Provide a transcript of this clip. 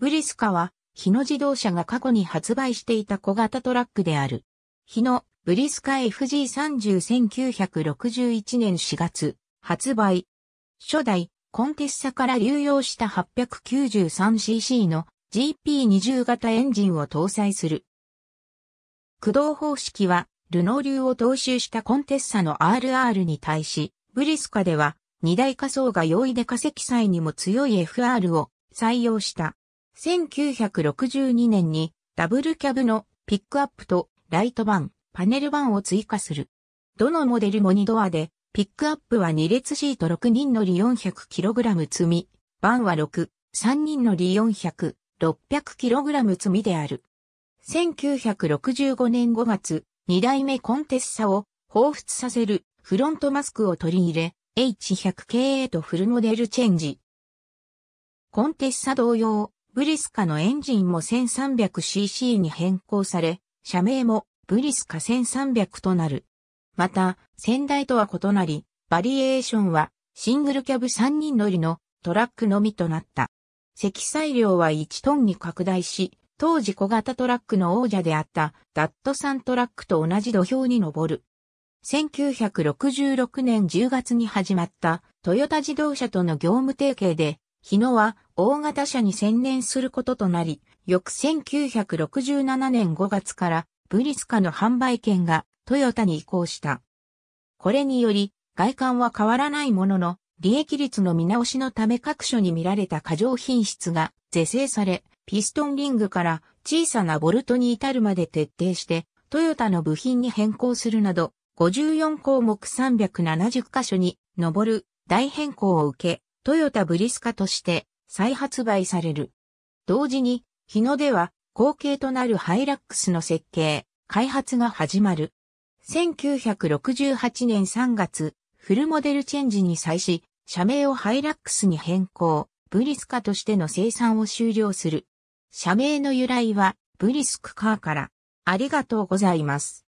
ブリスカは、日野自動車が過去に発売していた小型トラックである。日野、ブリスカ FG301961 年4月、発売。初代、コンテッサから流用した 893cc の GP20 型エンジンを搭載する。駆動方式は、ルノー流を踏襲したコンテッサの RR に対し、ブリスカでは、二大仮想が容易で化石際にも強い FR を採用した。1962年にダブルキャブのピックアップとライトバン、パネルバンを追加する。どのモデルも2ドアで、ピックアップは2列シート6人乗り 400kg 積み、バンは6、3人乗り400、600kg 積みである。1965年5月、2代目コンテッサを彷彿させるフロントマスクを取り入れ、H100K a とフルモデルチェンジ。コンテッサ同様、ブリスカのエンジンも 1300cc に変更され、社名もブリスカ1300となる。また、先代とは異なり、バリエーションはシングルキャブ3人乗りのトラックのみとなった。積載量は1トンに拡大し、当時小型トラックの王者であったダットサントラックと同じ土俵に上る。1966年10月に始まったトヨタ自動車との業務提携で、日野は大型車に専念することとなり、翌1967年5月からブリスカの販売権がトヨタに移行した。これにより、外観は変わらないものの、利益率の見直しのため各所に見られた過剰品質が是正され、ピストンリングから小さなボルトに至るまで徹底して、トヨタの部品に変更するなど、54項目370箇所に上る大変更を受け、トヨタブリスカとして再発売される。同時に、日野では後継となるハイラックスの設計、開発が始まる。1968年3月、フルモデルチェンジに際し、社名をハイラックスに変更、ブリスカとしての生産を終了する。社名の由来は、ブリスクカーから、ありがとうございます。